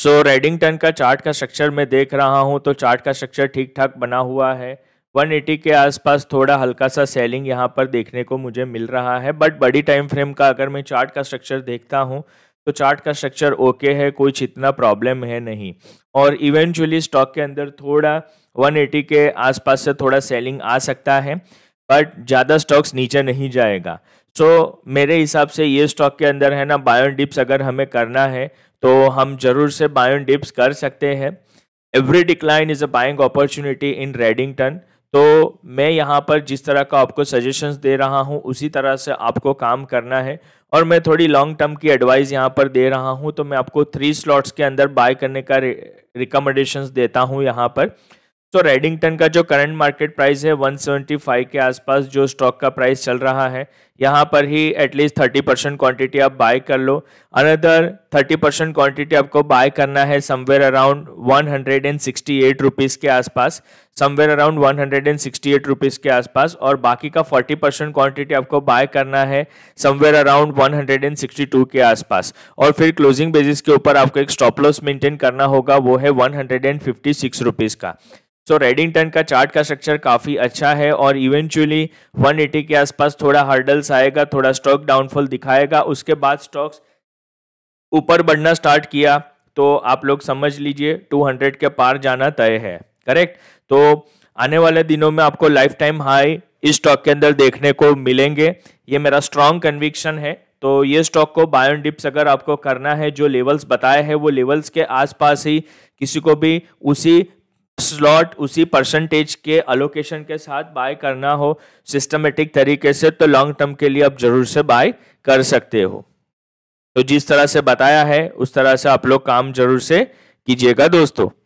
सो so, Redington का chart का structure मैं देख रहा हूँ तो चार्ट का स्ट्रक्चर ठीक ठाक बना हुआ है 180 के आसपास थोड़ा हल्का सा सेलिंग यहाँ पर देखने को मुझे मिल रहा है बट बड़ी टाइम फ्रेम का अगर मैं चार्ट का स्ट्रक्चर देखता हूँ तो चार्ट का स्ट्रक्चर ओके है कोई इतना प्रॉब्लम है नहीं और इवेंचुअली स्टॉक के अंदर थोड़ा 180 के आसपास से थोड़ा सेलिंग आ सकता है बट ज़्यादा स्टॉक्स नीचे नहीं जाएगा सो so, मेरे हिसाब से ये स्टॉक के अंदर है ना बायोन डिप्स अगर हमें करना है तो हम जरूर से बायोन डिप्स कर सकते हैं every decline is a buying opportunity in Redington तो मैं यहाँ पर जिस तरह का आपको सजेशंस दे रहा हूँ उसी तरह से आपको काम करना है और मैं थोड़ी लॉन्ग टर्म की एडवाइस यहाँ पर दे रहा हूँ तो मैं आपको थ्री स्लॉट्स के अंदर बाय करने का रिकमेंडेशंस देता हूँ यहाँ पर तो रेडिंगटन का जो करंट मार्केट प्राइस है 175 के आसपास जो स्टॉक का प्राइस चल रहा है यहाँ पर ही एटलीस्ट 30 परसेंट क्वान्टिटी आप बाय कर लो अनदर 30 परसेंट क्वान्टिटी आपको बाय करना है समवेयर अराउंड 168 रुपीज के आसपास समवेयर अराउंड 168 रुपीज के आसपास और बाकी का 40 परसेंट क्वान्टिटी आपको बाय करना है समवेयर अराउंड 162 के आसपास और फिर क्लोजिंग बेसिस के ऊपर आपको एक स्टॉप लॉस मेंटेन करना होगा वो है वन हंड्रेड का सो रेडिंगटन का चार्ट का स्ट्रक्चर काफ़ी अच्छा है और इवेंचुअली 180 के आसपास थोड़ा हर्डल्स आएगा थोड़ा स्टॉक डाउनफॉल दिखाएगा उसके बाद स्टॉक्स ऊपर बढ़ना स्टार्ट किया तो आप लोग समझ लीजिए 200 के पार जाना तय है करेक्ट तो आने वाले दिनों में आपको लाइफ टाइम हाई इस स्टॉक के अंदर देखने को मिलेंगे ये मेरा स्ट्रॉन्ग कन्विक्शन है तो ये स्टॉक को बायोन डिप्स अगर आपको करना है जो लेवल्स बताए हैं वो लेवल्स के आसपास ही किसी को भी उसी स्लॉट उसी परसेंटेज के अलोकेशन के साथ बाय करना हो सिस्टमेटिक तरीके से तो लॉन्ग टर्म के लिए आप जरूर से बाय कर सकते हो तो जिस तरह से बताया है उस तरह से आप लोग काम जरूर से कीजिएगा दोस्तों